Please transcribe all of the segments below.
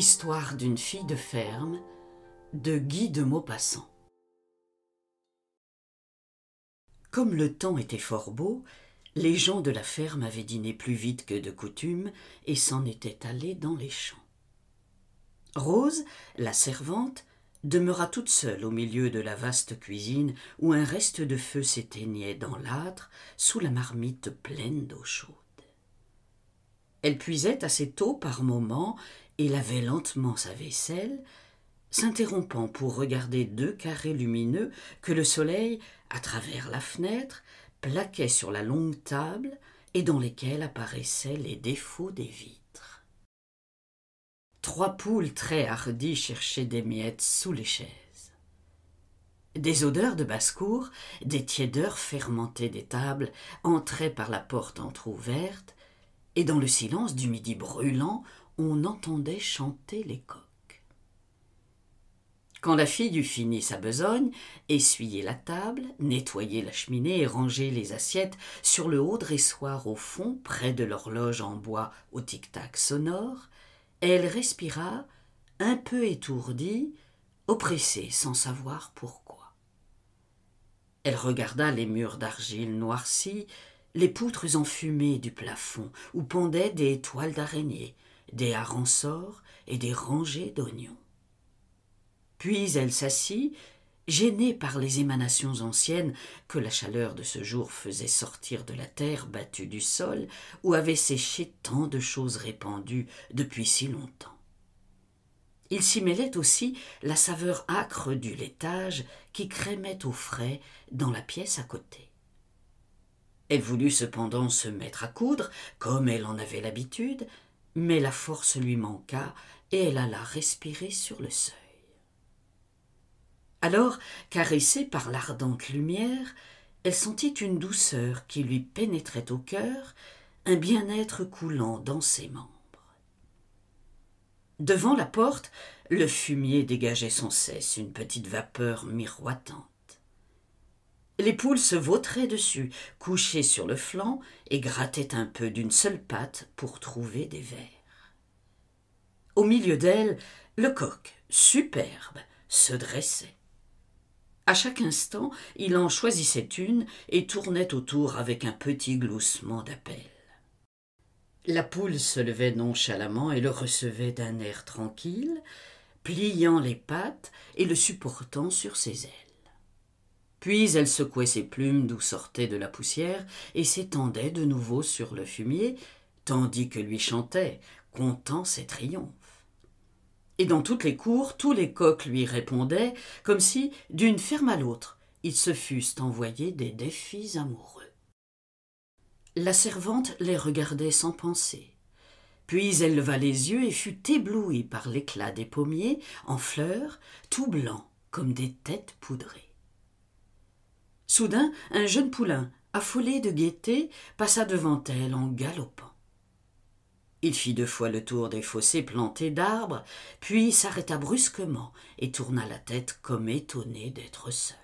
Histoire d'une fille de ferme de Guy de Maupassant. Comme le temps était fort beau, les gens de la ferme avaient dîné plus vite que de coutume et s'en étaient allés dans les champs. Rose, la servante, demeura toute seule au milieu de la vaste cuisine où un reste de feu s'éteignait dans l'âtre sous la marmite pleine d'eau chaude. Elle puisait assez tôt par moments et lavait lentement sa vaisselle, s'interrompant pour regarder deux carrés lumineux que le soleil, à travers la fenêtre, plaquait sur la longue table et dans lesquels apparaissaient les défauts des vitres. Trois poules très hardies cherchaient des miettes sous les chaises. Des odeurs de basse-cour, des tiédeurs fermentées des tables entraient par la porte entr'ouverte et dans le silence du midi brûlant, on entendait chanter les coqs. Quand la fille eut fini sa besogne, essuyé la table, nettoyé la cheminée et rangé les assiettes sur le haut dressoir au fond, près de l'horloge en bois au tic-tac sonore, elle respira, un peu étourdie, oppressée sans savoir pourquoi. Elle regarda les murs d'argile noircis les poutres enfumées du plafond où pendaient des toiles d'araignée, des harensors et des rangées d'oignons. Puis elle s'assit, gênée par les émanations anciennes que la chaleur de ce jour faisait sortir de la terre battue du sol où avaient séché tant de choses répandues depuis si longtemps. Il s'y mêlait aussi la saveur âcre du laitage qui crémait au frais dans la pièce à côté. Elle voulut cependant se mettre à coudre, comme elle en avait l'habitude, mais la force lui manqua, et elle alla respirer sur le seuil. Alors, caressée par l'ardente lumière, elle sentit une douceur qui lui pénétrait au cœur, un bien-être coulant dans ses membres. Devant la porte, le fumier dégageait sans cesse une petite vapeur miroitante. Les poules se vautraient dessus, couchées sur le flanc, et grattaient un peu d'une seule patte pour trouver des vers. Au milieu d'elles, le coq, superbe, se dressait. À chaque instant, il en choisissait une et tournait autour avec un petit gloussement d'appel. La poule se levait nonchalamment et le recevait d'un air tranquille, pliant les pattes et le supportant sur ses ailes. Puis elle secouait ses plumes d'où sortait de la poussière et s'étendait de nouveau sur le fumier, tandis que lui chantait, comptant ses triomphes. Et dans toutes les cours, tous les coqs lui répondaient, comme si, d'une ferme à l'autre, ils se fussent envoyés des défis amoureux. La servante les regardait sans penser. Puis elle leva les yeux et fut éblouie par l'éclat des pommiers en fleurs, tout blancs comme des têtes poudrées. Soudain, un jeune poulain, affolé de gaieté, passa devant elle en galopant. Il fit deux fois le tour des fossés plantés d'arbres, puis s'arrêta brusquement et tourna la tête comme étonné d'être seul.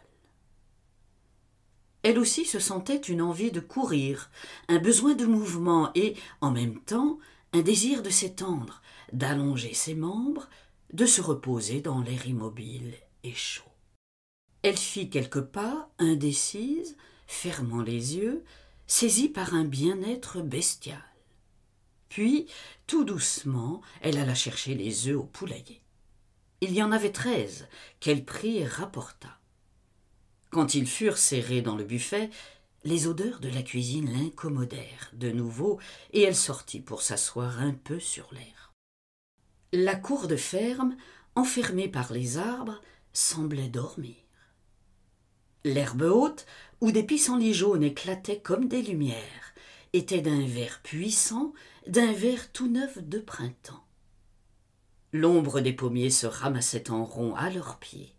Elle aussi se sentait une envie de courir, un besoin de mouvement et, en même temps, un désir de s'étendre, d'allonger ses membres, de se reposer dans l'air immobile et chaud. Elle fit quelques pas, indécise, fermant les yeux, saisie par un bien-être bestial. Puis, tout doucement, elle alla chercher les œufs au poulailler. Il y en avait treize, qu'elle prit et rapporta. Quand ils furent serrés dans le buffet, les odeurs de la cuisine l'incommodèrent de nouveau, et elle sortit pour s'asseoir un peu sur l'air. La cour de ferme, enfermée par les arbres, semblait dormir. L'herbe haute, où des pissenlits jaunes éclataient comme des lumières, était d'un vert puissant, d'un vert tout neuf de printemps. L'ombre des pommiers se ramassait en rond à leurs pieds.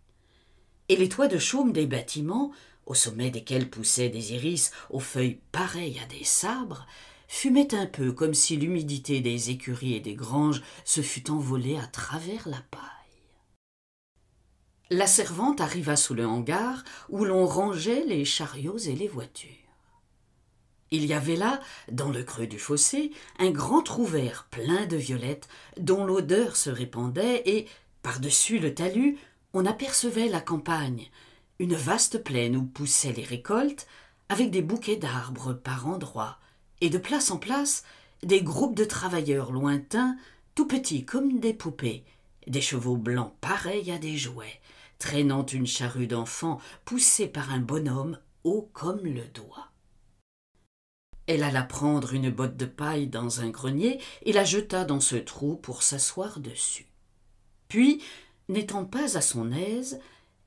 Et les toits de chaume des bâtiments, au sommet desquels poussaient des iris aux feuilles pareilles à des sabres, fumaient un peu comme si l'humidité des écuries et des granges se fût envolée à travers la pâte la servante arriva sous le hangar où l'on rangeait les chariots et les voitures. Il y avait là, dans le creux du fossé, un grand trou vert plein de violettes dont l'odeur se répandait et, par-dessus le talus, on apercevait la campagne, une vaste plaine où poussaient les récoltes, avec des bouquets d'arbres par endroits, et de place en place, des groupes de travailleurs lointains, tout petits comme des poupées, des chevaux blancs pareils à des jouets, traînant une charrue d'enfant, poussée par un bonhomme haut comme le doigt. Elle alla prendre une botte de paille dans un grenier et la jeta dans ce trou pour s'asseoir dessus. Puis, n'étant pas à son aise,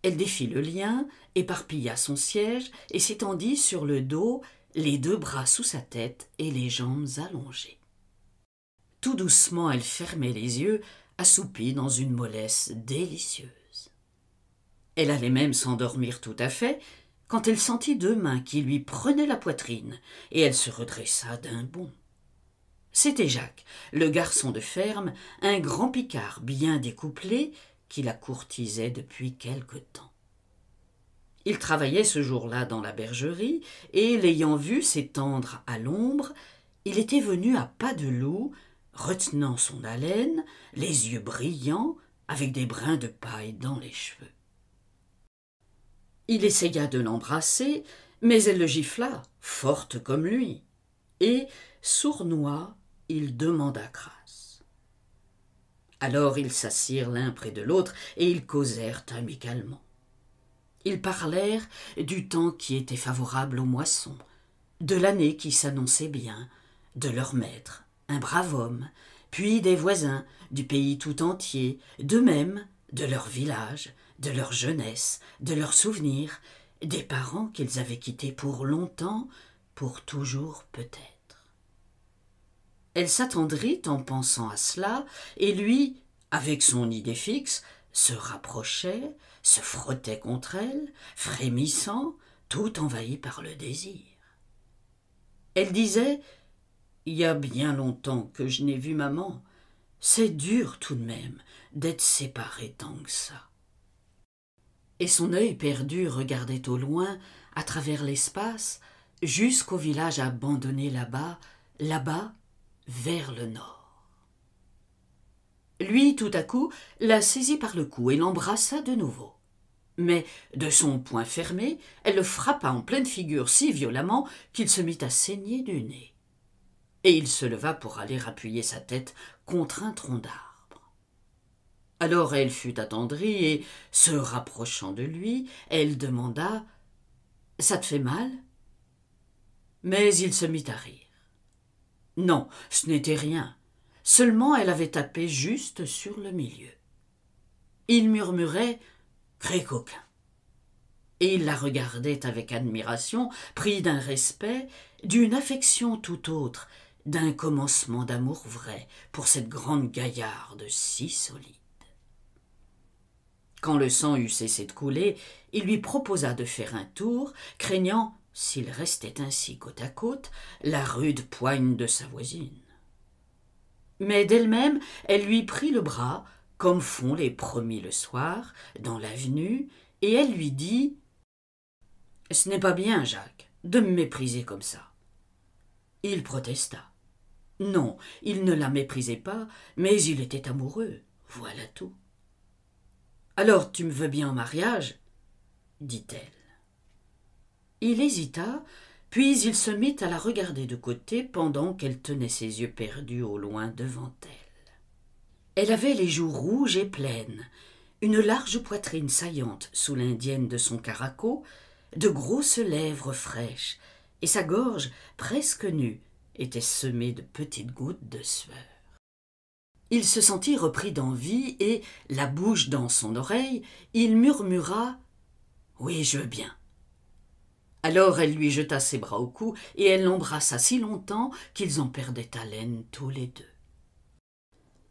elle défit le lien, éparpilla son siège et s'étendit sur le dos, les deux bras sous sa tête et les jambes allongées. Tout doucement, elle fermait les yeux, assoupie dans une mollesse délicieuse. Elle allait même s'endormir tout à fait, quand elle sentit deux mains qui lui prenaient la poitrine, et elle se redressa d'un bond. C'était Jacques, le garçon de ferme, un grand picard bien découplé, qui la courtisait depuis quelque temps. Il travaillait ce jour-là dans la bergerie, et l'ayant vu s'étendre à l'ombre, il était venu à pas de loup, retenant son haleine, les yeux brillants, avec des brins de paille dans les cheveux. Il essaya de l'embrasser, mais elle le gifla, forte comme lui. Et, sournois, il demanda grâce. Alors ils s'assirent l'un près de l'autre et ils causèrent amicalement. Ils parlèrent du temps qui était favorable aux moissons, de l'année qui s'annonçait bien, de leur maître, un brave homme, puis des voisins, du pays tout entier, d'eux-mêmes, de leur village, de leur jeunesse, de leurs souvenirs, des parents qu'ils avaient quittés pour longtemps, pour toujours peut-être. Elle s'attendrit en pensant à cela, et lui, avec son idée fixe, se rapprochait, se frottait contre elle, frémissant, tout envahi par le désir. Elle disait Il y a bien longtemps que je n'ai vu maman. C'est dur tout de même d'être séparé tant que ça et son œil perdu regardait au loin, à travers l'espace, jusqu'au village abandonné là-bas, là-bas, vers le nord. Lui, tout à coup, la saisit par le cou et l'embrassa de nouveau. Mais, de son poing fermé, elle le frappa en pleine figure si violemment qu'il se mit à saigner du nez. Et il se leva pour aller appuyer sa tête contre un tronc d'arbre. Alors elle fut attendrie et, se rapprochant de lui, elle demanda Ça te fait mal Mais il se mit à rire. Non, ce n'était rien. Seulement elle avait tapé juste sur le milieu. Il murmurait Crécoquin. Et il la regardait avec admiration, pris d'un respect, d'une affection tout autre, d'un commencement d'amour vrai pour cette grande gaillarde si solide. Quand le sang eut cessé de couler, il lui proposa de faire un tour, craignant, s'il restait ainsi côte à côte, la rude poigne de sa voisine. Mais d'elle-même, elle lui prit le bras, comme font les promis le soir, dans l'avenue, et elle lui dit Ce n'est pas bien, Jacques, de me mépriser comme ça. Il protesta. Non, il ne la méprisait pas, mais il était amoureux, voilà tout. Alors tu me veux bien en mariage dit-elle. Il hésita, puis il se mit à la regarder de côté pendant qu'elle tenait ses yeux perdus au loin devant elle. Elle avait les joues rouges et pleines, une large poitrine saillante sous l'indienne de son caraco, de grosses lèvres fraîches, et sa gorge, presque nue, était semée de petites gouttes de sueur. Il se sentit repris d'envie et, la bouche dans son oreille, il murmura Oui, je veux bien. Alors elle lui jeta ses bras au cou et elle l'embrassa si longtemps qu'ils en perdaient haleine tous les deux.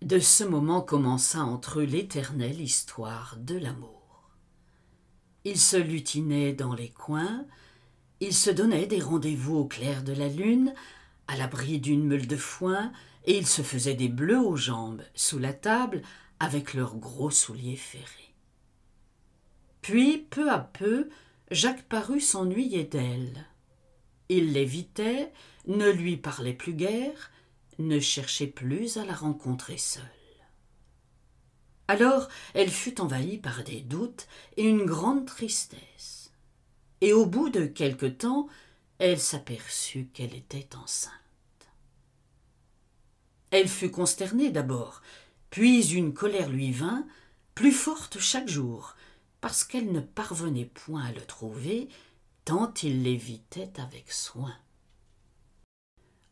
De ce moment commença entre eux l'éternelle histoire de l'amour. Ils se lutinaient dans les coins, ils se donnaient des rendez-vous au clair de la lune, à l'abri d'une meule de foin, et ils se faisaient des bleus aux jambes, sous la table, avec leurs gros souliers ferrés. Puis, peu à peu, Jacques parut s'ennuyer d'elle. Il l'évitait, ne lui parlait plus guère, ne cherchait plus à la rencontrer seule. Alors elle fut envahie par des doutes et une grande tristesse. Et au bout de quelque temps, elle s'aperçut qu'elle était enceinte. Elle fut consternée d'abord, puis une colère lui vint, plus forte chaque jour, parce qu'elle ne parvenait point à le trouver, tant il l'évitait avec soin.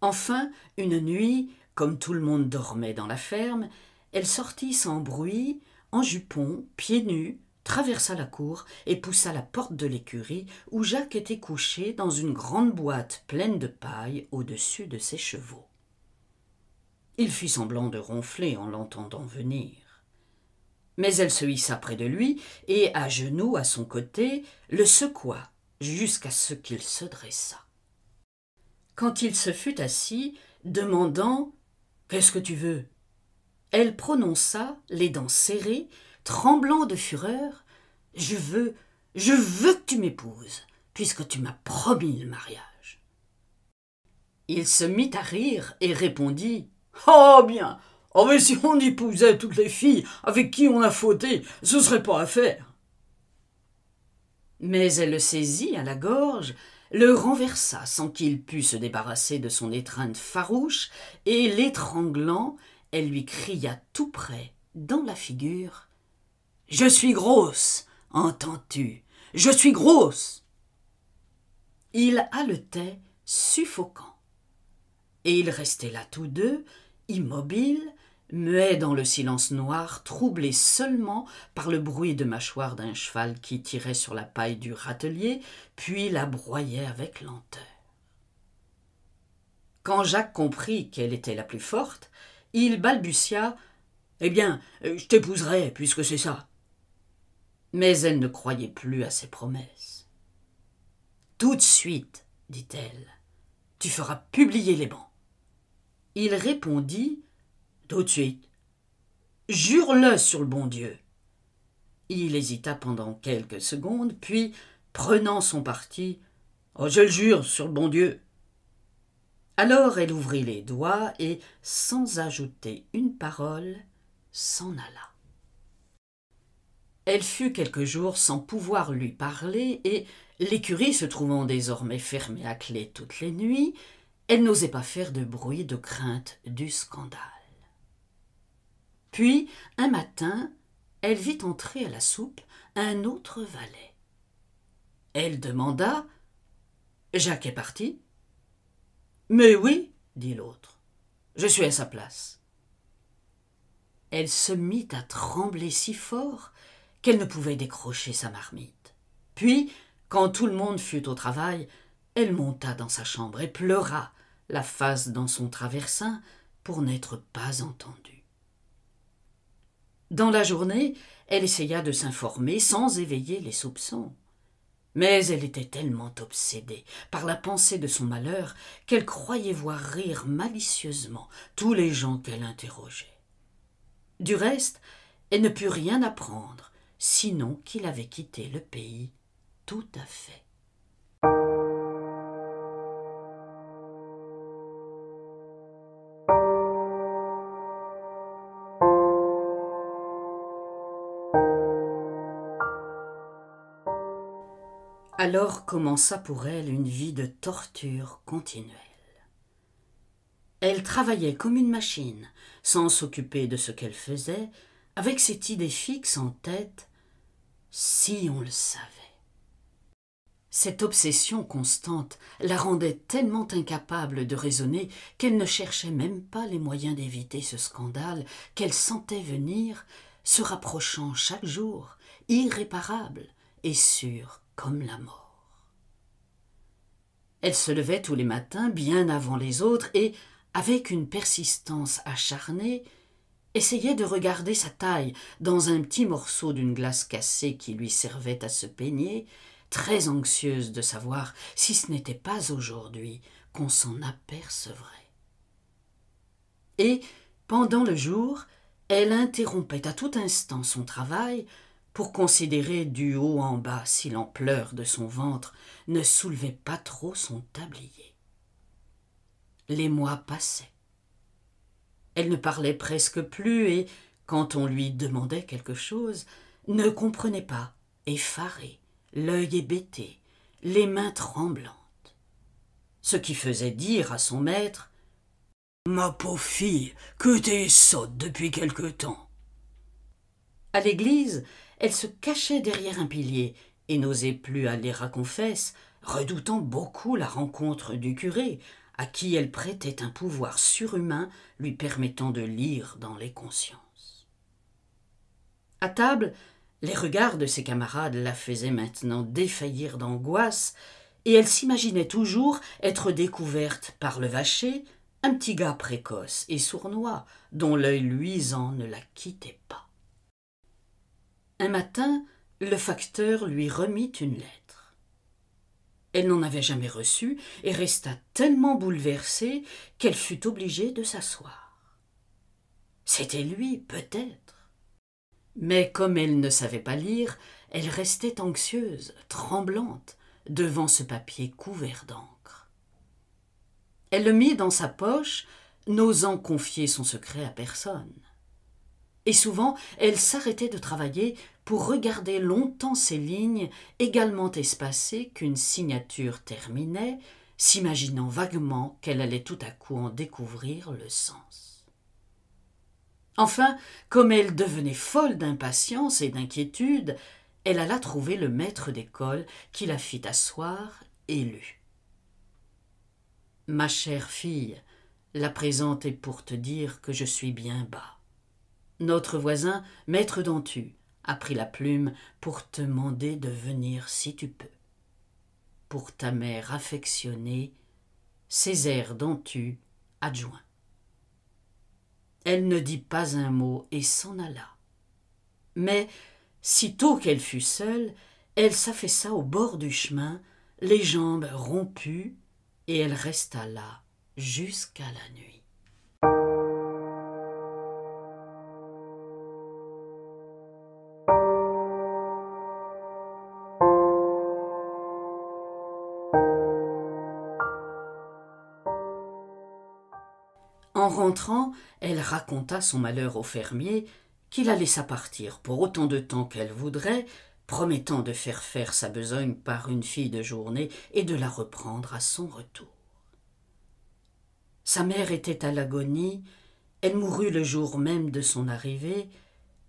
Enfin, une nuit, comme tout le monde dormait dans la ferme, elle sortit sans bruit, en jupon, pieds nus, traversa la cour et poussa la porte de l'écurie où Jacques était couché dans une grande boîte pleine de paille au-dessus de ses chevaux. Il fit semblant de ronfler en l'entendant venir. Mais elle se hissa près de lui et, à genoux à son côté, le secoua jusqu'à ce qu'il se dressât Quand il se fut assis, demandant Qu'est-ce que tu veux Elle prononça, les dents serrées, tremblant de fureur Je veux, je veux que tu m'épouses, puisque tu m'as promis le mariage. Il se mit à rire et répondit Oh bien Oh mais si on épousait toutes les filles avec qui on a fauté, ce serait pas à faire. Mais elle le saisit à la gorge, le renversa sans qu'il pût se débarrasser de son étreinte farouche, et l'étranglant, elle lui cria tout près, dans la figure. Je suis grosse, entends-tu Je suis grosse Il haletait, suffoquant. Et ils restaient là tous deux, immobile, muet dans le silence noir, troublé seulement par le bruit de mâchoire d'un cheval qui tirait sur la paille du râtelier, puis la broyait avec lenteur. Quand Jacques comprit qu'elle était la plus forte, il balbutia Eh bien, euh, je t'épouserai, puisque c'est ça. Mais elle ne croyait plus à ses promesses. Tout de suite, dit-elle, tu feras publier les bancs. Il répondit Tout de suite. Jure-le sur le bon Dieu. Il hésita pendant quelques secondes, puis, prenant son parti, Oh, je le jure sur le bon Dieu. Alors elle ouvrit les doigts et, sans ajouter une parole, s'en alla. Elle fut quelques jours sans pouvoir lui parler, et l'écurie se trouvant désormais fermée à clé toutes les nuits, elle n'osait pas faire de bruit de crainte du scandale. Puis, un matin, elle vit entrer à la soupe un autre valet. Elle demanda Jacques est parti Mais oui, dit l'autre, je suis à sa place. Elle se mit à trembler si fort qu'elle ne pouvait décrocher sa marmite. Puis, quand tout le monde fut au travail, elle monta dans sa chambre et pleura la face dans son traversin, pour n'être pas entendue. Dans la journée, elle essaya de s'informer sans éveiller les soupçons. Mais elle était tellement obsédée par la pensée de son malheur qu'elle croyait voir rire malicieusement tous les gens qu'elle interrogeait. Du reste, elle ne put rien apprendre, sinon qu'il avait quitté le pays tout à fait. Alors commença pour elle une vie de torture continuelle. Elle travaillait comme une machine, sans s'occuper de ce qu'elle faisait, avec cette idée fixe en tête si on le savait. Cette obsession constante la rendait tellement incapable de raisonner qu'elle ne cherchait même pas les moyens d'éviter ce scandale qu'elle sentait venir, se rapprochant chaque jour, irréparable et sûr comme la mort. Elle se levait tous les matins bien avant les autres et, avec une persistance acharnée, essayait de regarder sa taille dans un petit morceau d'une glace cassée qui lui servait à se peigner, très anxieuse de savoir si ce n'était pas aujourd'hui qu'on s'en apercevrait. Et, pendant le jour, elle interrompait à tout instant son travail pour considérer du haut en bas si l'ampleur de son ventre ne soulevait pas trop son tablier. Les mois passaient. Elle ne parlait presque plus et, quand on lui demandait quelque chose, ne comprenait pas, effarée, l'œil hébété, les mains tremblantes. Ce qui faisait dire à son maître Ma pauvre fille, que t'es sotte depuis quelque temps. À l'église, elle se cachait derrière un pilier et n'osait plus aller à confesse, redoutant beaucoup la rencontre du curé, à qui elle prêtait un pouvoir surhumain lui permettant de lire dans les consciences. À table, les regards de ses camarades la faisaient maintenant défaillir d'angoisse, et elle s'imaginait toujours être découverte par le vacher, un petit gars précoce et sournois, dont l'œil luisant ne la quittait pas. Un matin, le facteur lui remit une lettre. Elle n'en avait jamais reçu et resta tellement bouleversée qu'elle fut obligée de s'asseoir. C'était lui, peut-être. Mais comme elle ne savait pas lire, elle restait anxieuse, tremblante, devant ce papier couvert d'encre. Elle le mit dans sa poche, n'osant confier son secret à personne et souvent elle s'arrêtait de travailler pour regarder longtemps ces lignes également espacées qu'une signature terminait, s'imaginant vaguement qu'elle allait tout à coup en découvrir le sens. Enfin, comme elle devenait folle d'impatience et d'inquiétude, elle alla trouver le maître d'école qui la fit asseoir et lut. Ma chère fille, la présente est pour te dire que je suis bien bas. Notre voisin, maître Dentu, a pris la plume pour te demander de venir si tu peux. Pour ta mère affectionnée, Césaire Dentu, adjoint. Elle ne dit pas un mot et s'en alla. Mais, sitôt qu'elle fut seule, elle s'affaissa au bord du chemin, les jambes rompues, et elle resta là jusqu'à la nuit. rentrant, elle raconta son malheur au fermier, qui la laissa partir pour autant de temps qu'elle voudrait, promettant de faire faire sa besogne par une fille de journée et de la reprendre à son retour. Sa mère était à l'agonie, elle mourut le jour même de son arrivée,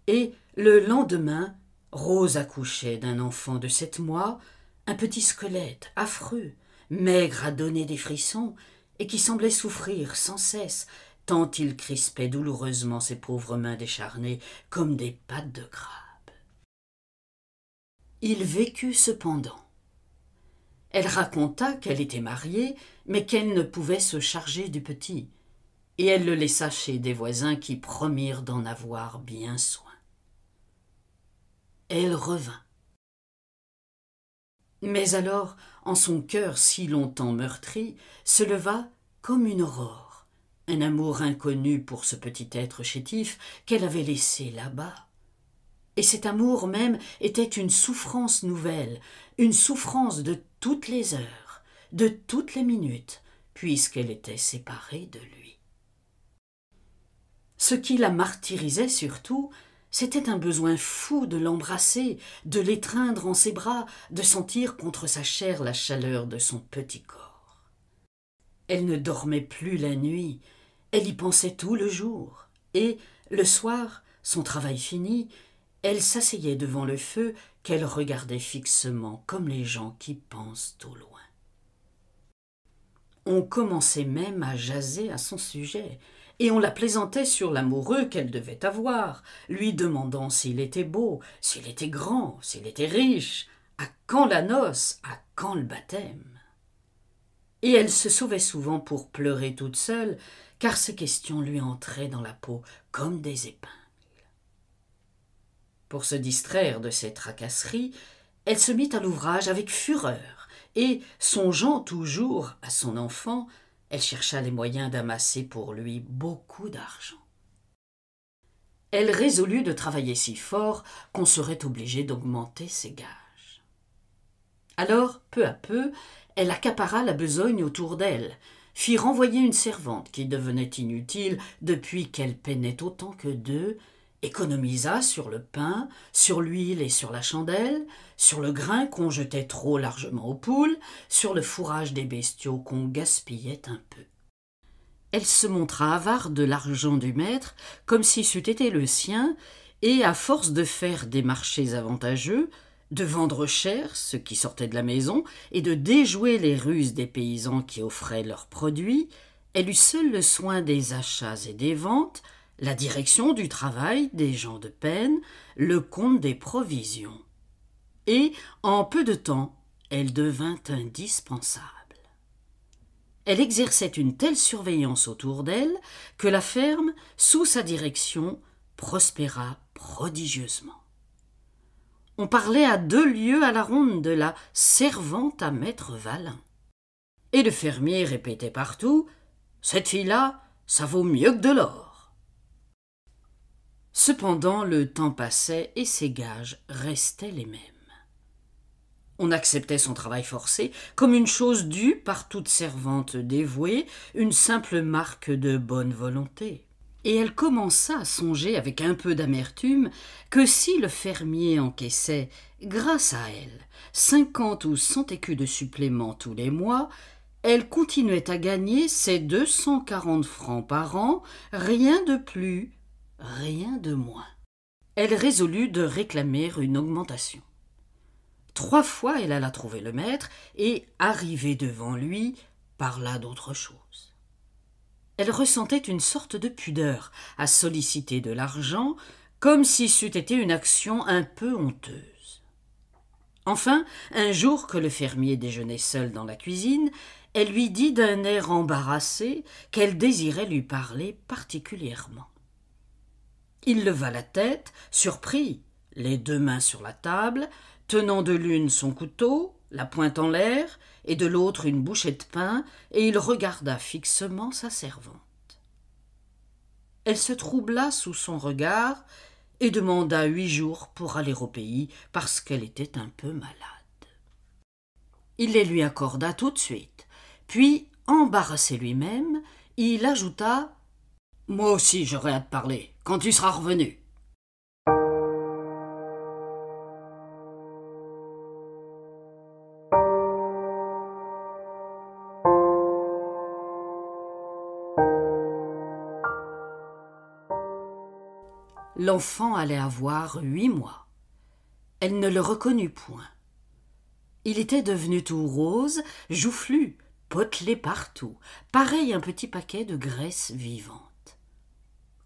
et le lendemain, Rose accouchait d'un enfant de sept mois, un petit squelette affreux, maigre à donner des frissons, et qui semblait souffrir sans cesse, tant il crispait douloureusement ses pauvres mains décharnées comme des pattes de crabe. Il vécut cependant. Elle raconta qu'elle était mariée, mais qu'elle ne pouvait se charger du petit, et elle le laissa chez des voisins qui promirent d'en avoir bien soin. Elle revint. Mais alors, en son cœur si longtemps meurtri, se leva comme une aurore un amour inconnu pour ce petit être chétif qu'elle avait laissé là-bas. Et cet amour même était une souffrance nouvelle, une souffrance de toutes les heures, de toutes les minutes, puisqu'elle était séparée de lui. Ce qui la martyrisait surtout, c'était un besoin fou de l'embrasser, de l'étreindre en ses bras, de sentir contre sa chair la chaleur de son petit corps. Elle ne dormait plus la nuit, elle y pensait tout le jour, et, le soir, son travail fini, elle s'asseyait devant le feu qu'elle regardait fixement, comme les gens qui pensent au loin. On commençait même à jaser à son sujet, et on la plaisantait sur l'amoureux qu'elle devait avoir, lui demandant s'il était beau, s'il était grand, s'il était riche, à quand la noce, à quand le baptême. Et elle se sauvait souvent pour pleurer toute seule, car ces questions lui entraient dans la peau comme des épingles. Pour se distraire de ces tracasseries, elle se mit à l'ouvrage avec fureur, et, songeant toujours à son enfant, elle chercha les moyens d'amasser pour lui beaucoup d'argent. Elle résolut de travailler si fort qu'on serait obligé d'augmenter ses gages. Alors, peu à peu, elle accapara la besogne autour d'elle, fit renvoyer une servante qui devenait inutile depuis qu'elle peinait autant que deux, économisa sur le pain, sur l'huile et sur la chandelle, sur le grain qu'on jetait trop largement aux poules, sur le fourrage des bestiaux qu'on gaspillait un peu. Elle se montra avare de l'argent du maître, comme si c'eût été le sien, et à force de faire des marchés avantageux, de vendre cher ce qui sortait de la maison et de déjouer les ruses des paysans qui offraient leurs produits, elle eut seule le soin des achats et des ventes, la direction du travail des gens de peine, le compte des provisions. Et, en peu de temps, elle devint indispensable. Elle exerçait une telle surveillance autour d'elle que la ferme, sous sa direction, prospéra prodigieusement on parlait à deux lieues à la ronde de la servante à maître Valin. Et le fermier répétait partout Cette fille-là, ça vaut mieux que de l'or. Cependant, le temps passait et ses gages restaient les mêmes. On acceptait son travail forcé comme une chose due par toute servante dévouée, une simple marque de bonne volonté et elle commença à songer avec un peu d'amertume que si le fermier encaissait, grâce à elle, cinquante ou cent écus de supplément tous les mois, elle continuait à gagner ses deux cent quarante francs par an, rien de plus, rien de moins. Elle résolut de réclamer une augmentation. Trois fois elle alla trouver le maître et, arrivée devant lui, parla d'autre chose elle ressentait une sorte de pudeur à solliciter de l'argent, comme si c'eût été une action un peu honteuse. Enfin, un jour que le fermier déjeunait seul dans la cuisine, elle lui dit d'un air embarrassé qu'elle désirait lui parler particulièrement. Il leva la tête, surpris, les deux mains sur la table, tenant de l'une son couteau, la pointe en l'air, et de l'autre une bouchée de pain, et il regarda fixement sa servante. Elle se troubla sous son regard et demanda huit jours pour aller au pays parce qu'elle était un peu malade. Il les lui accorda tout de suite, puis, embarrassé lui-même, il ajouta Moi aussi j'aurai à te parler quand tu seras revenu. L'enfant allait avoir huit mois. Elle ne le reconnut point. Il était devenu tout rose, joufflu, potelé partout, pareil un petit paquet de graisse vivante.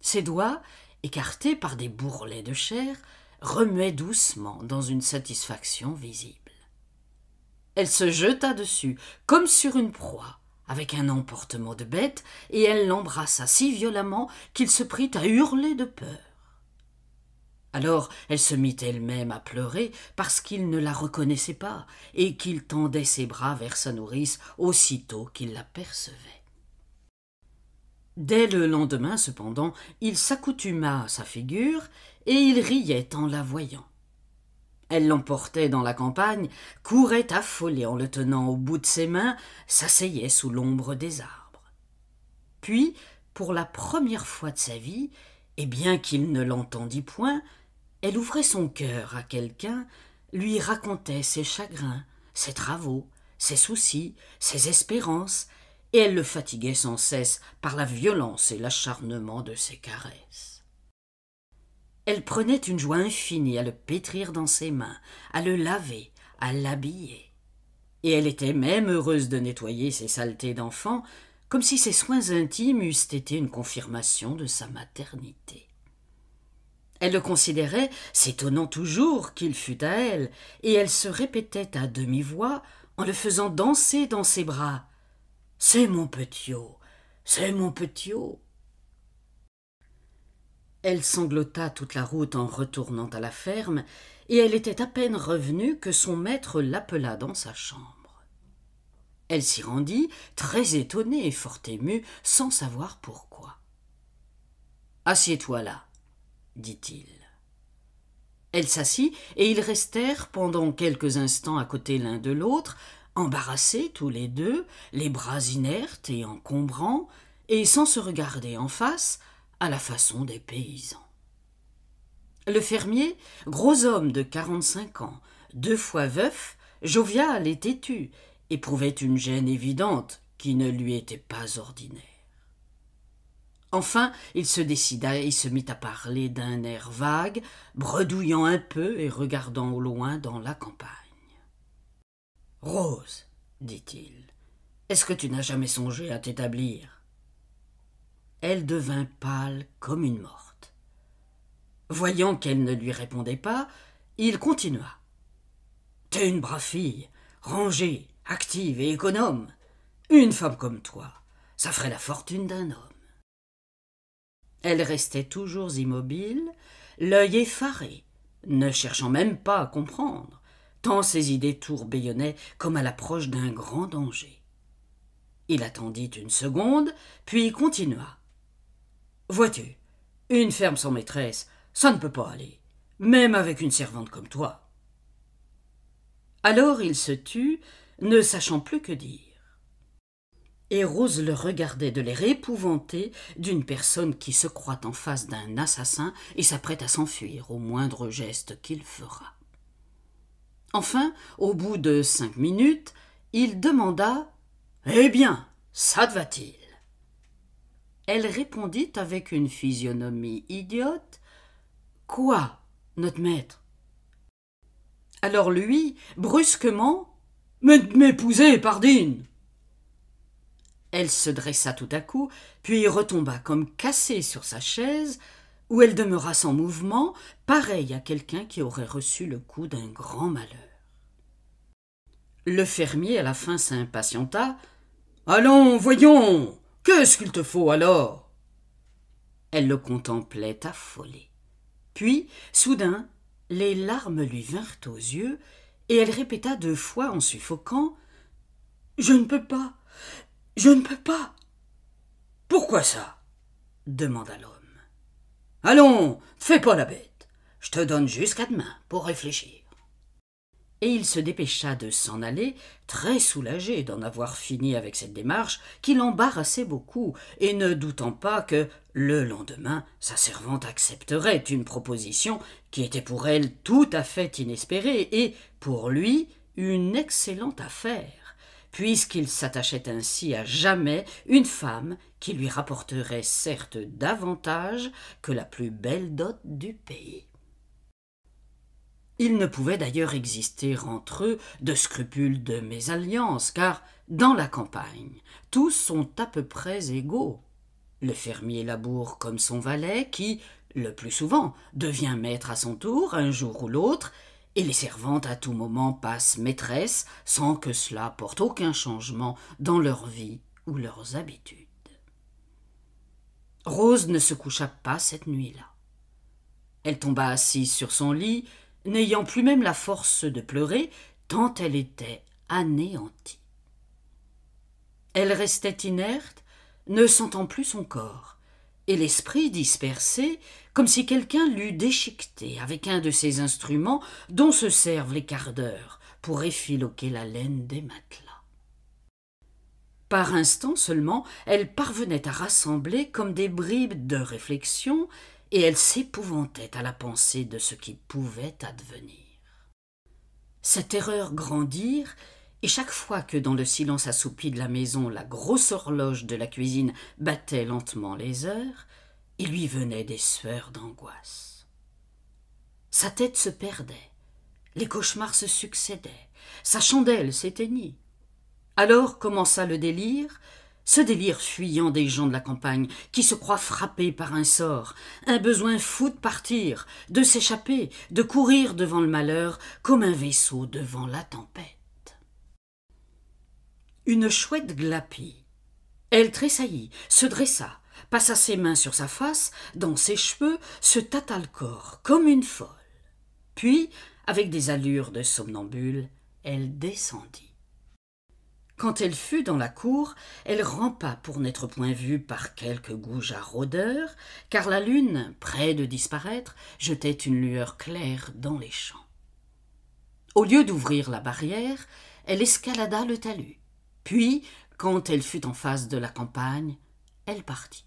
Ses doigts, écartés par des bourrelets de chair, remuaient doucement dans une satisfaction visible. Elle se jeta dessus, comme sur une proie, avec un emportement de bête, et elle l'embrassa si violemment qu'il se prit à hurler de peur. Alors elle se mit elle-même à pleurer parce qu'il ne la reconnaissait pas et qu'il tendait ses bras vers sa nourrice aussitôt qu'il l'apercevait. Dès le lendemain, cependant, il s'accoutuma à sa figure et il riait en la voyant. Elle l'emportait dans la campagne, courait affolée en le tenant au bout de ses mains, s'asseyait sous l'ombre des arbres. Puis, pour la première fois de sa vie, et bien qu'il ne l'entendît point, elle ouvrait son cœur à quelqu'un, lui racontait ses chagrins, ses travaux, ses soucis, ses espérances, et elle le fatiguait sans cesse par la violence et l'acharnement de ses caresses. Elle prenait une joie infinie à le pétrir dans ses mains, à le laver, à l'habiller. Et elle était même heureuse de nettoyer ses saletés d'enfant, comme si ses soins intimes eussent été une confirmation de sa maternité. Elle le considérait, s'étonnant toujours qu'il fût à elle, et elle se répétait à demi-voix en le faisant danser dans ses bras. C'est mon haut c'est mon haut !» Elle sanglota toute la route en retournant à la ferme, et elle était à peine revenue que son maître l'appela dans sa chambre. Elle s'y rendit, très étonnée et fort émue, sans savoir pourquoi. Assieds-toi là, dit-il. Elle s'assit, et ils restèrent pendant quelques instants à côté l'un de l'autre, embarrassés tous les deux, les bras inertes et encombrants, et sans se regarder en face, à la façon des paysans. Le fermier, gros homme de quarante-cinq ans, deux fois veuf, jovial et têtu, éprouvait une gêne évidente qui ne lui était pas ordinaire. Enfin, il se décida et se mit à parler d'un air vague, bredouillant un peu et regardant au loin dans la campagne. Rose, dit-il, est-ce que tu n'as jamais songé à t'établir Elle devint pâle comme une morte. Voyant qu'elle ne lui répondait pas, il continua. T'es une brave fille, rangée, active et économe. Une femme comme toi, ça ferait la fortune d'un homme. Elle restait toujours immobile, l'œil effaré, ne cherchant même pas à comprendre, tant ses idées tourbillonnaient comme à l'approche d'un grand danger. Il attendit une seconde, puis continua. Vois-tu, une ferme sans maîtresse, ça ne peut pas aller, même avec une servante comme toi. Alors il se tut, ne sachant plus que dire et Rose le regardait de l'air épouvanté d'une personne qui se croit en face d'un assassin et s'apprête à s'enfuir au moindre geste qu'il fera. Enfin, au bout de cinq minutes, il demanda Eh bien, ça te va-t-il Elle répondit avec une physionomie idiote Quoi, notre maître Alors lui, brusquement Mais m'épouser, pardine elle se dressa tout à coup, puis retomba comme cassée sur sa chaise, où elle demeura sans mouvement, pareille à quelqu'un qui aurait reçu le coup d'un grand malheur. Le fermier à la fin s'impatienta. Allons, voyons. Qu'est-ce qu'il te faut alors? Elle le contemplait affolée. Puis, soudain, les larmes lui vinrent aux yeux, et elle répéta deux fois en suffoquant. Je ne peux pas. Je ne peux pas. Pourquoi ça demanda l'homme. Allons, fais pas la bête. Je te donne jusqu'à demain pour réfléchir. Et il se dépêcha de s'en aller, très soulagé d'en avoir fini avec cette démarche qui l'embarrassait beaucoup, et ne doutant pas que, le lendemain, sa servante accepterait une proposition qui était pour elle tout à fait inespérée et, pour lui, une excellente affaire puisqu'il s'attachait ainsi à jamais une femme qui lui rapporterait certes davantage que la plus belle dot du pays. Il ne pouvait d'ailleurs exister entre eux de scrupules de mésalliance, car, dans la campagne, tous sont à peu près égaux. Le fermier laboure comme son valet, qui, le plus souvent, devient maître à son tour, un jour ou l'autre, et les servantes à tout moment passent maîtresses sans que cela porte aucun changement dans leur vie ou leurs habitudes. Rose ne se coucha pas cette nuit-là. Elle tomba assise sur son lit, n'ayant plus même la force de pleurer, tant elle était anéantie. Elle restait inerte, ne sentant plus son corps et l'esprit dispersé, comme si quelqu'un l'eût déchiqueté avec un de ces instruments dont se servent les quarts d'heure pour effiloquer la laine des matelas. Par instants seulement, elle parvenait à rassembler comme des bribes de réflexion, et elle s'épouvantait à la pensée de ce qui pouvait advenir. Cette erreur grandir et chaque fois que dans le silence assoupi de la maison la grosse horloge de la cuisine battait lentement les heures, il lui venait des sueurs d'angoisse. Sa tête se perdait, les cauchemars se succédaient, sa chandelle s'éteignit. Alors commença le délire, ce délire fuyant des gens de la campagne, qui se croient frappés par un sort, un besoin fou de partir, de s'échapper, de courir devant le malheur, comme un vaisseau devant la tempête une chouette glapit. Elle tressaillit, se dressa, passa ses mains sur sa face, dans ses cheveux, se tâta le corps, comme une folle. Puis, avec des allures de somnambule, elle descendit. Quand elle fut dans la cour, elle rampa pour n'être point vue par quelque goujat rôdeur, car la lune, près de disparaître, jetait une lueur claire dans les champs. Au lieu d'ouvrir la barrière, elle escalada le talus. Puis, quand elle fut en face de la campagne, elle partit.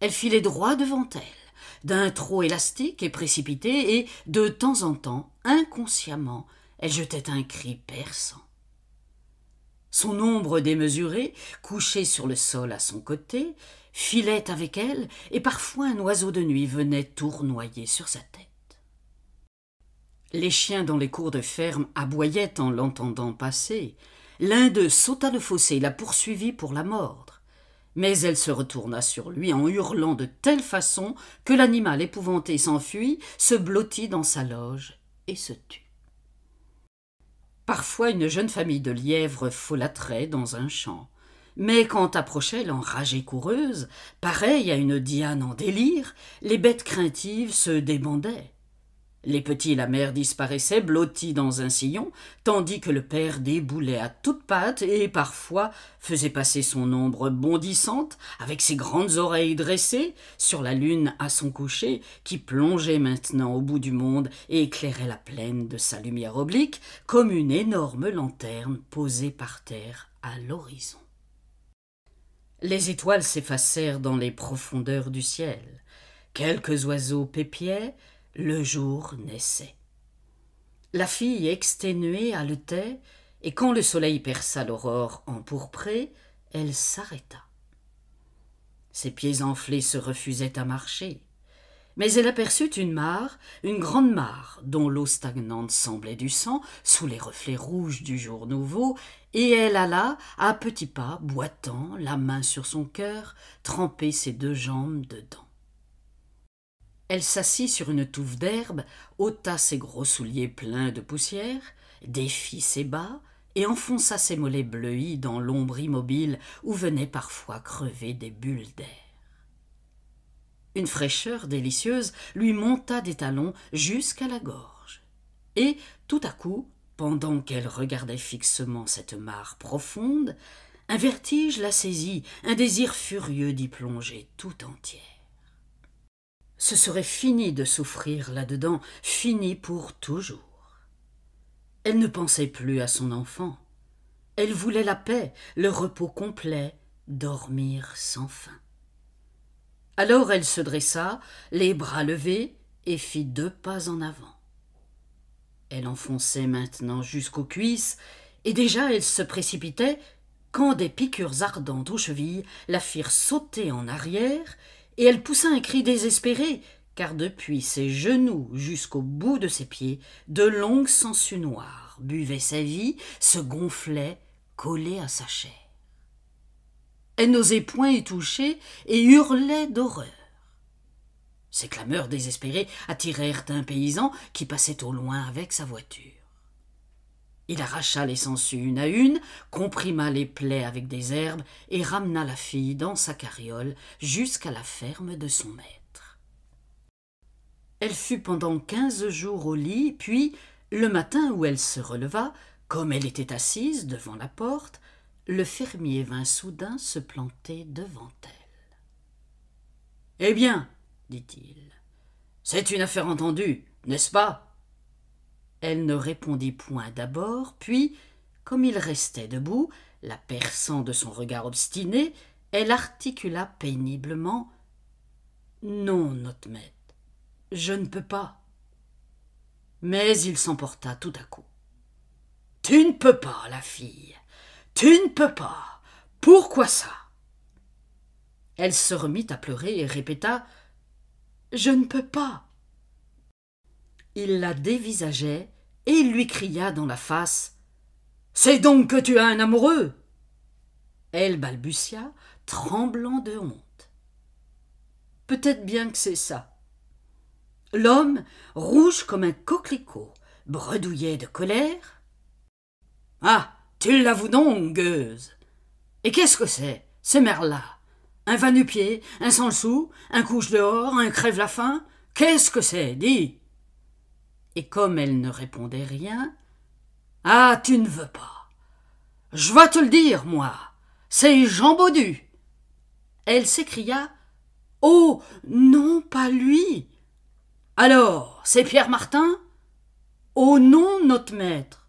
Elle filait droit devant elle, d'un trot élastique et précipité, et, de temps en temps, inconsciemment, elle jetait un cri perçant. Son ombre démesurée, couchée sur le sol à son côté, filait avec elle, et parfois un oiseau de nuit venait tournoyer sur sa tête. Les chiens dans les cours de ferme aboyaient en l'entendant passer, L'un d'eux sauta le fossé et la poursuivit pour la mordre. Mais elle se retourna sur lui en hurlant de telle façon que l'animal épouvanté s'enfuit, se blottit dans sa loge et se tut. Parfois une jeune famille de lièvres folâtrait dans un champ. Mais quand approchait l'enragée coureuse, pareille à une Diane en délire, les bêtes craintives se débandaient. Les petits la mère disparaissaient, blottis dans un sillon, tandis que le père déboulait à toutes pattes et parfois faisait passer son ombre bondissante, avec ses grandes oreilles dressées, sur la lune à son coucher, qui plongeait maintenant au bout du monde et éclairait la plaine de sa lumière oblique, comme une énorme lanterne posée par terre à l'horizon. Les étoiles s'effacèrent dans les profondeurs du ciel. Quelques oiseaux pépiaient, le jour naissait. La fille exténuée haletait, et quand le soleil perça l'aurore empourprée, elle s'arrêta. Ses pieds enflés se refusaient à marcher, mais elle aperçut une mare, une grande mare, dont l'eau stagnante semblait du sang sous les reflets rouges du jour nouveau, et elle alla, à petits pas, boitant, la main sur son cœur, tremper ses deux jambes dedans. Elle s'assit sur une touffe d'herbe, ôta ses gros souliers pleins de poussière, défit ses bas, et enfonça ses mollets bleuis dans l'ombre immobile où venaient parfois crever des bulles d'air. Une fraîcheur délicieuse lui monta des talons jusqu'à la gorge. Et, tout à coup, pendant qu'elle regardait fixement cette mare profonde, un vertige la saisit, un désir furieux d'y plonger tout entière. Ce serait fini de souffrir là-dedans, fini pour toujours. Elle ne pensait plus à son enfant. Elle voulait la paix, le repos complet, dormir sans fin. Alors elle se dressa, les bras levés, et fit deux pas en avant. Elle enfonçait maintenant jusqu'aux cuisses, et déjà elle se précipitait, quand des piqûres ardentes aux chevilles la firent sauter en arrière et elle poussa un cri désespéré, car depuis ses genoux jusqu'au bout de ses pieds, de longues sangsues noires buvaient sa vie, se gonflaient, collées à sa chair. Elle n'osait point y toucher et hurlait d'horreur. Ces clameurs désespérées attirèrent un paysan qui passait au loin avec sa voiture. Il arracha les sangsues une à une, comprima les plaies avec des herbes et ramena la fille dans sa carriole jusqu'à la ferme de son maître. Elle fut pendant quinze jours au lit, puis, le matin où elle se releva, comme elle était assise devant la porte, le fermier vint soudain se planter devant elle. Eh bien, dit-il, c'est une affaire entendue, n'est-ce pas elle ne répondit point d'abord, puis, comme il restait debout, la perçant de son regard obstiné, elle articula péniblement Non, notre maître, je ne peux pas. Mais il s'emporta tout à coup. Tu ne peux pas, la fille, tu ne peux pas. Pourquoi ça Elle se remit à pleurer et répéta Je ne peux pas. Il la dévisageait, et il lui cria dans la face C'est donc que tu as un amoureux Elle balbutia, tremblant de honte. Peut-être bien que c'est ça. L'homme, rouge comme un coquelicot, bredouillait de colère. Ah, tu l'avoues donc, gueuse Et qu'est-ce que c'est, ces mères là Un va pied un sans-le-sou, un couche dehors, un crève-la-faim Qu'est-ce que c'est, dis et comme elle ne répondait rien Ah, tu ne veux pas. Je vais te le dire, moi. C'est Jean Baudu. Elle s'écria Oh non, pas lui. Alors, c'est Pierre Martin Oh non, notre maître.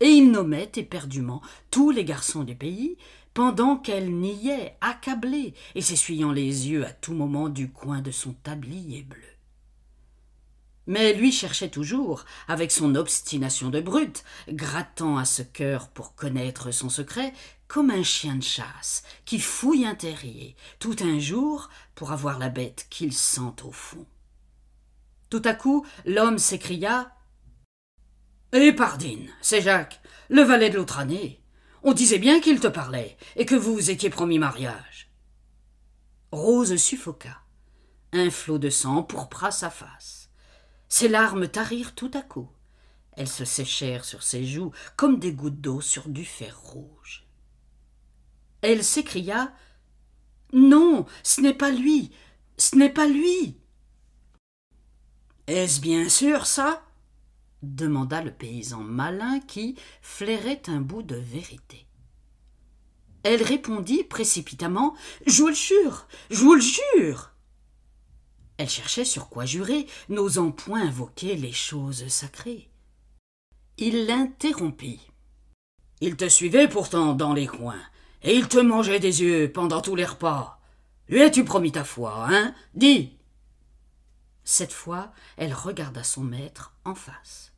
Et il nommait éperdument tous les garçons du pays, pendant qu'elle niait, accablée, et s'essuyant les yeux à tout moment du coin de son tablier bleu. Mais lui cherchait toujours, avec son obstination de brute, grattant à ce cœur pour connaître son secret, comme un chien de chasse qui fouille un terrier tout un jour pour avoir la bête qu'il sent au fond. Tout à coup, l'homme s'écria Eh, pardine, c'est Jacques, le valet de l'autre année. On disait bien qu'il te parlait et que vous vous étiez promis mariage. Rose suffoqua. Un flot de sang pourpra sa face. Ses larmes tarirent tout à coup. Elles se séchèrent sur ses joues comme des gouttes d'eau sur du fer rouge. Elle s'écria Non, ce n'est pas lui, ce n'est pas lui. Est-ce bien sûr ça demanda le paysan malin qui flairait un bout de vérité. Elle répondit précipitamment Je vous le jure, je vous le jure. Elle cherchait sur quoi jurer, n'osant point invoquer les choses sacrées. Il l'interrompit. Il te suivait pourtant dans les coins, et il te mangeait des yeux pendant tous les repas. Lui as-tu promis ta foi, hein Dis Cette fois, elle regarda son maître en face.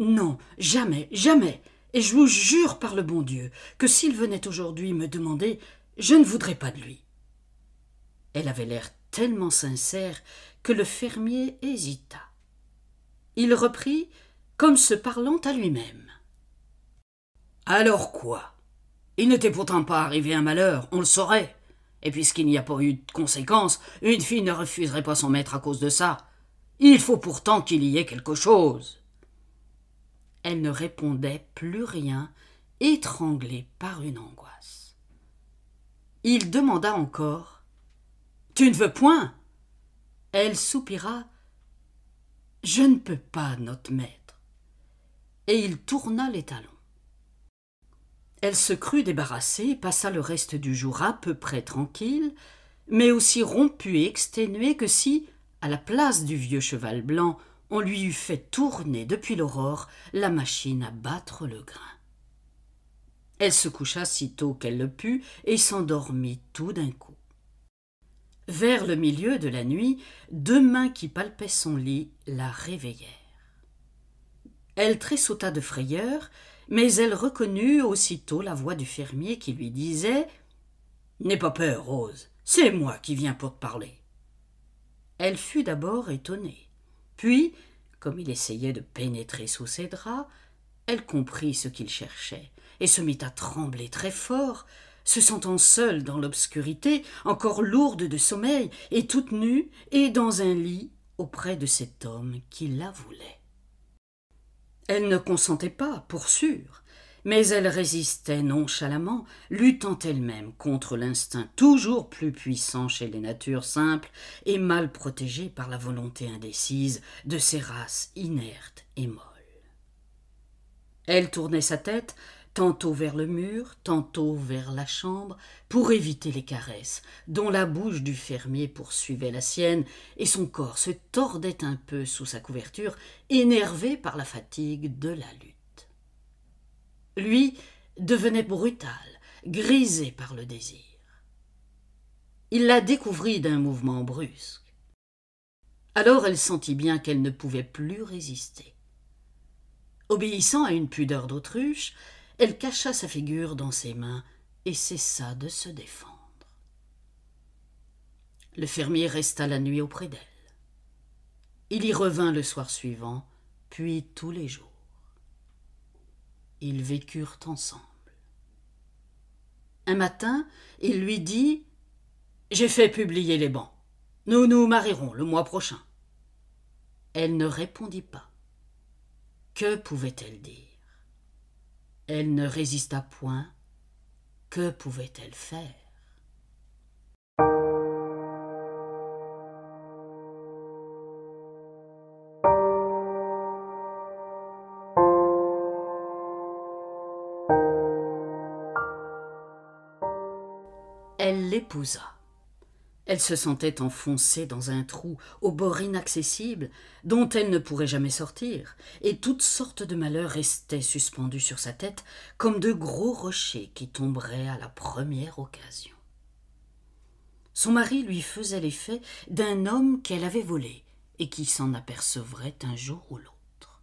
Non, jamais, jamais et je vous jure par le bon Dieu que s'il venait aujourd'hui me demander, je ne voudrais pas de lui. Elle avait l'air tellement sincère que le fermier hésita. Il reprit, comme se parlant à lui-même. Alors quoi Il n'était pourtant pas arrivé un malheur, on le saurait. Et puisqu'il n'y a pas eu de conséquence, une fille ne refuserait pas son maître à cause de ça. Il faut pourtant qu'il y ait quelque chose. Elle ne répondait plus rien, étranglée par une angoisse. Il demanda encore tu ne veux point Elle soupira. Je ne peux pas, notre maître. Et il tourna les talons. Elle se crut débarrassée, passa le reste du jour à peu près tranquille, mais aussi rompue et exténuée que si, à la place du vieux cheval blanc, on lui eût fait tourner depuis l'aurore la machine à battre le grain. Elle se coucha sitôt qu'elle le put et s'endormit tout d'un coup. Vers le milieu de la nuit, deux mains qui palpaient son lit la réveillèrent. Elle tressauta de frayeur, mais elle reconnut aussitôt la voix du fermier qui lui disait N'aie pas peur, Rose, c'est moi qui viens pour te parler. Elle fut d'abord étonnée, puis, comme il essayait de pénétrer sous ses draps, elle comprit ce qu'il cherchait et se mit à trembler très fort, se sentant seule dans l'obscurité, encore lourde de sommeil, et toute nue, et dans un lit, auprès de cet homme qui la voulait. Elle ne consentait pas, pour sûr, mais elle résistait nonchalamment, luttant elle-même contre l'instinct toujours plus puissant chez les natures simples et mal protégées par la volonté indécise de ces races inertes et molles. Elle tournait sa tête, tantôt vers le mur, tantôt vers la chambre, pour éviter les caresses, dont la bouche du fermier poursuivait la sienne, et son corps se tordait un peu sous sa couverture, énervé par la fatigue de la lutte. Lui devenait brutal, grisé par le désir. Il la découvrit d'un mouvement brusque. Alors elle sentit bien qu'elle ne pouvait plus résister. Obéissant à une pudeur d'autruche, elle cacha sa figure dans ses mains et cessa de se défendre. Le fermier resta la nuit auprès d'elle. Il y revint le soir suivant, puis tous les jours. Ils vécurent ensemble. Un matin, il lui dit J'ai fait publier les bans. Nous nous marierons le mois prochain. Elle ne répondit pas. Que pouvait-elle dire elle ne résista point. Que pouvait-elle faire Elle l'épousa. Elle se sentait enfoncée dans un trou au bord inaccessible, dont elle ne pourrait jamais sortir, et toutes sortes de malheurs restaient suspendus sur sa tête, comme de gros rochers qui tomberaient à la première occasion. Son mari lui faisait l'effet d'un homme qu'elle avait volé, et qui s'en apercevrait un jour ou l'autre.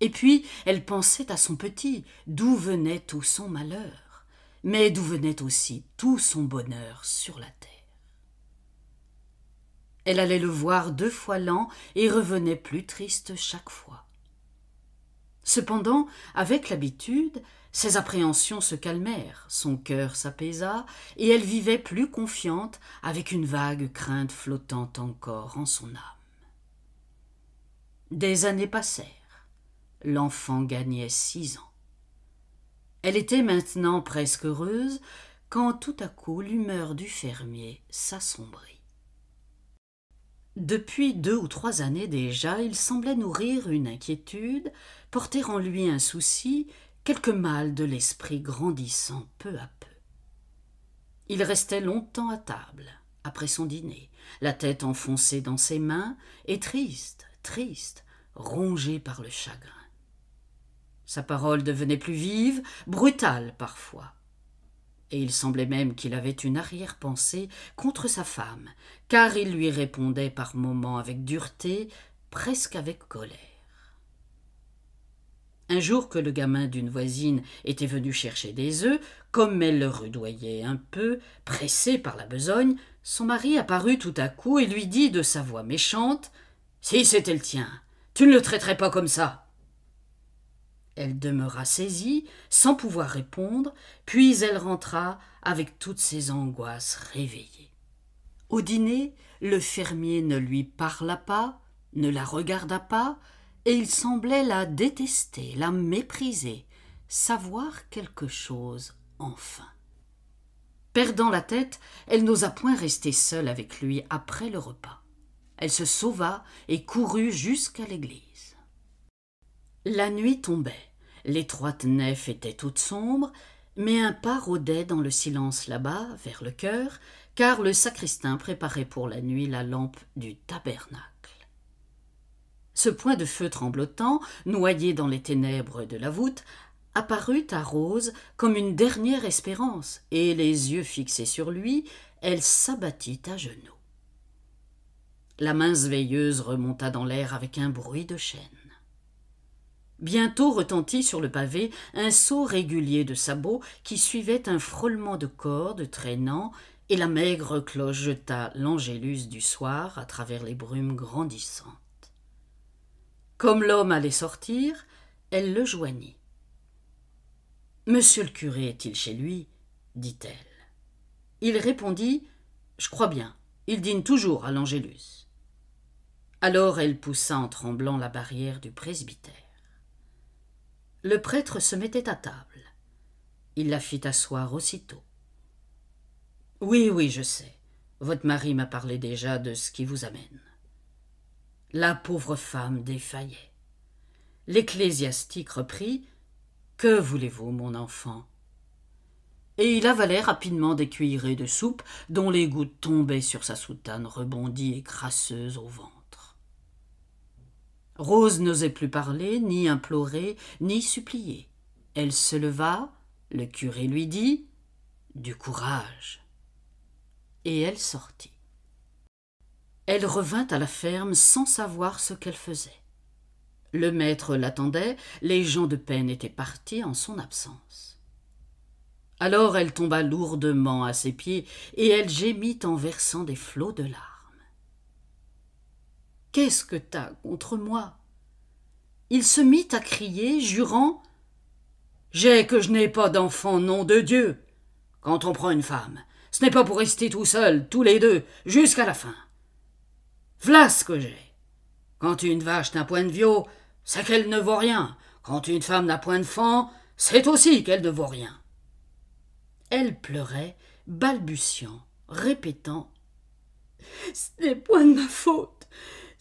Et puis elle pensait à son petit, d'où venait tout son malheur, mais d'où venait aussi tout son bonheur sur la terre. Elle allait le voir deux fois l'an et revenait plus triste chaque fois. Cependant, avec l'habitude, ses appréhensions se calmèrent, son cœur s'apaisa, et elle vivait plus confiante, avec une vague crainte flottante encore en son âme. Des années passèrent. L'enfant gagnait six ans. Elle était maintenant presque heureuse, quand tout à coup l'humeur du fermier s'assombrit. Depuis deux ou trois années déjà, il semblait nourrir une inquiétude, porter en lui un souci, quelque mal de l'esprit grandissant peu à peu. Il restait longtemps à table, après son dîner, la tête enfoncée dans ses mains, et triste, triste, rongé par le chagrin. Sa parole devenait plus vive, brutale parfois et il semblait même qu'il avait une arrière-pensée contre sa femme, car il lui répondait par moments avec dureté, presque avec colère. Un jour que le gamin d'une voisine était venu chercher des œufs, comme elle le rudoyait un peu, pressée par la besogne, son mari apparut tout à coup et lui dit de sa voix méchante Si c'était le tien, tu ne le traiterais pas comme ça. Elle demeura saisie, sans pouvoir répondre, puis elle rentra avec toutes ses angoisses réveillées. Au dîner, le fermier ne lui parla pas, ne la regarda pas, et il semblait la détester, la mépriser, savoir quelque chose enfin. Perdant la tête, elle n'osa point rester seule avec lui après le repas. Elle se sauva et courut jusqu'à l'église. La nuit tombait. L'étroite nef était toute sombre, mais un pas rôdait dans le silence là-bas, vers le chœur, car le sacristain préparait pour la nuit la lampe du tabernacle. Ce point de feu tremblotant, noyé dans les ténèbres de la voûte, apparut à Rose comme une dernière espérance, et les yeux fixés sur lui, elle s'abattit à genoux. La mince veilleuse remonta dans l'air avec un bruit de chaîne. Bientôt retentit sur le pavé un saut régulier de sabots qui suivait un frôlement de cordes traînant, et la maigre cloche jeta l'angélus du soir à travers les brumes grandissantes. Comme l'homme allait sortir, elle le joignit. Monsieur le curé est-il chez lui dit-elle. Il répondit Je crois bien, il dîne toujours à l'Angélus. Alors elle poussa en tremblant la barrière du presbytère. Le prêtre se mettait à table. Il la fit asseoir aussitôt. Oui, oui, je sais. Votre mari m'a parlé déjà de ce qui vous amène. La pauvre femme défaillait. L'ecclésiastique reprit Que voulez-vous, mon enfant Et il avalait rapidement des cuillerées de soupe dont les gouttes tombaient sur sa soutane rebondie et crasseuse au vent. Rose n'osait plus parler, ni implorer, ni supplier. Elle se leva, le curé lui dit Du courage. Et elle sortit. Elle revint à la ferme sans savoir ce qu'elle faisait. Le maître l'attendait, les gens de peine étaient partis en son absence. Alors elle tomba lourdement à ses pieds, et elle gémit en versant des flots de larmes. Qu'est-ce que t'as contre moi Il se mit à crier, jurant J'ai que je n'ai pas d'enfant, nom de Dieu Quand on prend une femme, ce n'est pas pour rester tout seul, tous les deux, jusqu'à la fin. V'là ce que j'ai. Quand une vache n'a point de vieux, c'est qu'elle ne vaut rien. Quand une femme n'a point de fan, c'est aussi qu'elle ne vaut rien. Elle pleurait, balbutiant, répétant Ce n'est point de ma faute.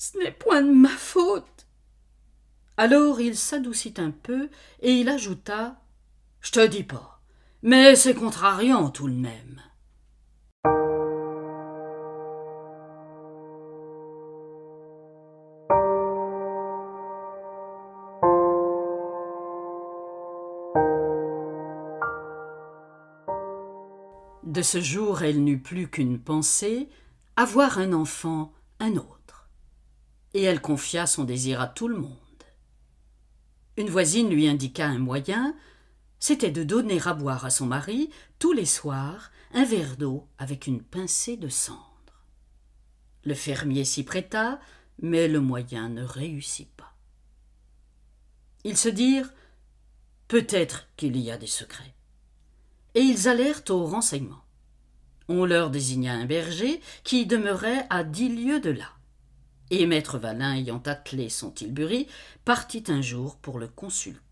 Ce n'est point de ma faute. Alors il s'adoucit un peu, et il ajouta. Je te dis pas, mais c'est contrariant tout de même. De ce jour, elle n'eut plus qu'une pensée avoir un enfant, un autre et elle confia son désir à tout le monde. Une voisine lui indiqua un moyen, c'était de donner à boire à son mari, tous les soirs, un verre d'eau avec une pincée de cendre. Le fermier s'y prêta, mais le moyen ne réussit pas. Ils se dirent Peut-être qu'il y a des secrets. Et ils allèrent au renseignement. On leur désigna un berger qui demeurait à dix lieues de là et maître Valin ayant attelé son tilbury, partit un jour pour le consulter.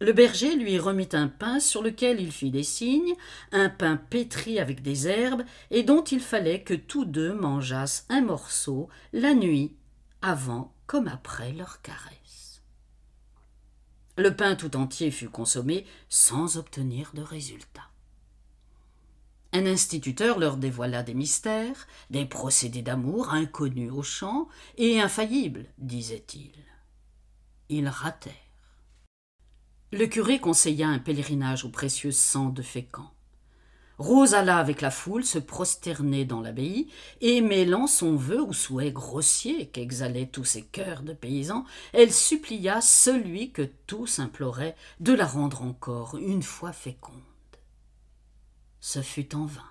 Le berger lui remit un pain sur lequel il fit des signes, un pain pétri avec des herbes, et dont il fallait que tous deux mangeassent un morceau la nuit, avant comme après leur caresse. Le pain tout entier fut consommé sans obtenir de résultat. Un instituteur leur dévoila des mystères, des procédés d'amour inconnus aux champs et infaillibles, disait-il. Ils ratèrent. Le curé conseilla un pèlerinage au précieux sang de Fécamp. Rose alla avec la foule se prosterner dans l'abbaye, et mêlant son vœu ou souhait grossier qu'exhalaient tous ces cœurs de paysans, elle supplia celui que tous imploraient de la rendre encore une fois féconde. Ce fut en vain.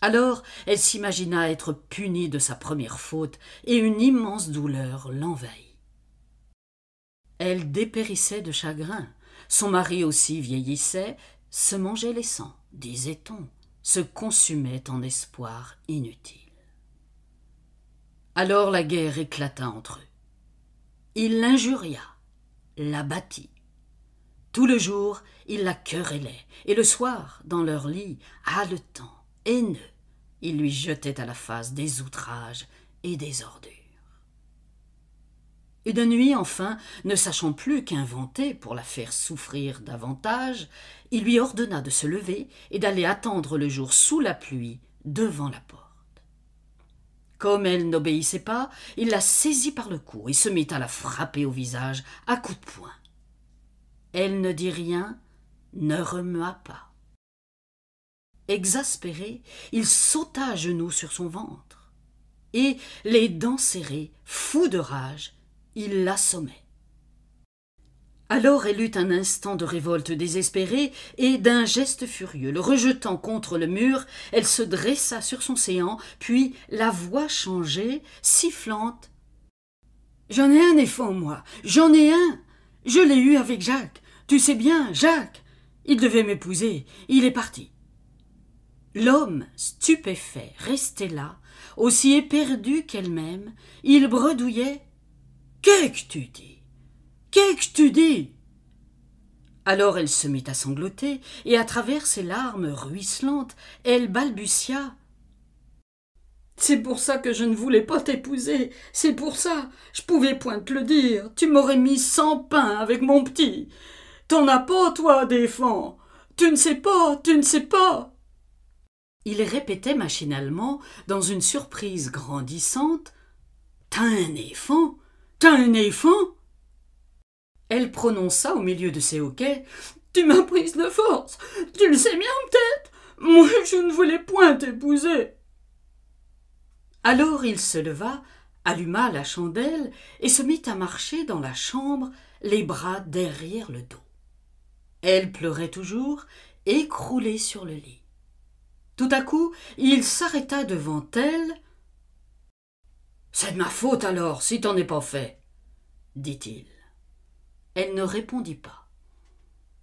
Alors elle s'imagina être punie de sa première faute, et une immense douleur l'envahit. Elle dépérissait de chagrin, son mari aussi vieillissait, se mangeait les sangs, disait-on, se consumait en espoir inutile. Alors la guerre éclata entre eux. Il l'injuria, la Tout le jour, il la querellait, et le soir, dans leur lit, haletant, haineux, il lui jetait à la face des outrages et des ordures. Et de nuit, enfin, ne sachant plus qu'inventer pour la faire souffrir davantage, il lui ordonna de se lever et d'aller attendre le jour sous la pluie, devant la porte. Comme elle n'obéissait pas, il la saisit par le cou et se mit à la frapper au visage à coups de poing. Elle ne dit rien, ne remua pas. Exaspéré, il sauta à genoux sur son ventre, et, les dents serrées, fou de rage, il l'assommait. Alors elle eut un instant de révolte désespérée, et d'un geste furieux, le rejetant contre le mur, elle se dressa sur son séant, puis, la voix changée, sifflante J'en ai un effort, moi, j'en ai un Je l'ai eu avec Jacques. Tu sais bien, Jacques il devait m'épouser. Il est parti. L'homme, stupéfait, restait là, aussi éperdu qu'elle-même. Il bredouillait. Qu'est-ce que tu dis Qu'est-ce que tu dis Alors elle se mit à sangloter, et à travers ses larmes ruisselantes, elle balbutia. C'est pour ça que je ne voulais pas t'épouser. C'est pour ça. Je pouvais point te le dire. Tu m'aurais mis sans pain avec mon petit. T'en as pas, toi, d'éléphant Tu ne sais pas, tu ne sais pas Il répétait machinalement, dans une surprise grandissante T'as un éléphant T'as un éléphant Elle prononça au milieu de ses hoquets Tu m'as prise de force Tu le sais bien, peut-être Moi, je ne voulais point t'épouser Alors il se leva, alluma la chandelle et se mit à marcher dans la chambre, les bras derrière le dos. Elle pleurait toujours, écroulée sur le lit. Tout à coup, il s'arrêta devant elle. C'est de ma faute alors, si t'en es pas fait, dit-il. Elle ne répondit pas.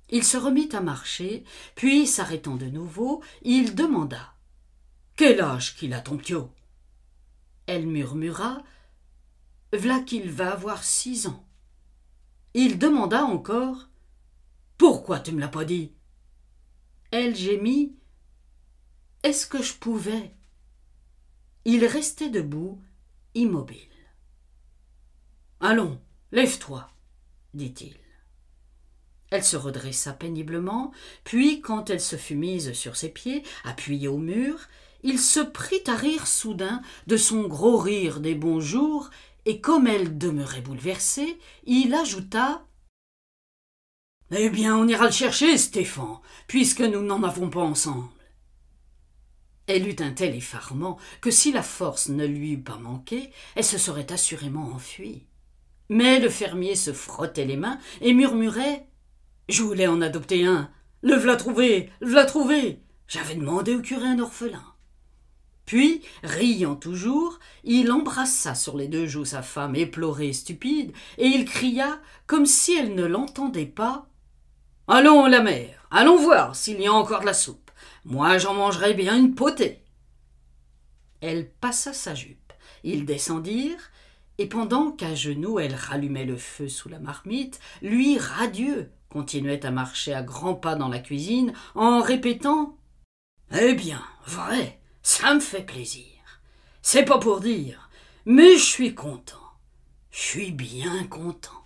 Il se remit à marcher, puis, s'arrêtant de nouveau, il demanda Quel âge qu'il a ton pio Elle murmura V'là qu'il va avoir six ans. Il demanda encore pourquoi tu me l'as pas dit Elle gémit. Est-ce que je pouvais Il restait debout, immobile. Allons, lève-toi, dit-il. Elle se redressa péniblement, puis, quand elle se fut mise sur ses pieds, appuyée au mur, il se prit à rire soudain de son gros rire des bons jours, et comme elle demeurait bouleversée, il ajouta eh bien, on ira le chercher, Stéphane, puisque nous n'en avons pas ensemble. Elle eut un tel effarement que si la force ne lui eût pas manqué, elle se serait assurément enfuie. Mais le fermier se frottait les mains et murmurait Je voulais en adopter un. Le v'là trouvé, v'là trouvé. J'avais demandé au curé un orphelin. Puis, riant toujours, il embrassa sur les deux joues sa femme éplorée et stupide, et il cria, comme si elle ne l'entendait pas Allons, la mère, allons voir s'il y a encore de la soupe. Moi, j'en mangerai bien une potée. Elle passa sa jupe. Ils descendirent, et pendant qu'à genoux elle rallumait le feu sous la marmite, lui, radieux, continuait à marcher à grands pas dans la cuisine en répétant Eh bien, vrai, ça me fait plaisir. C'est pas pour dire, mais je suis content. Je suis bien content.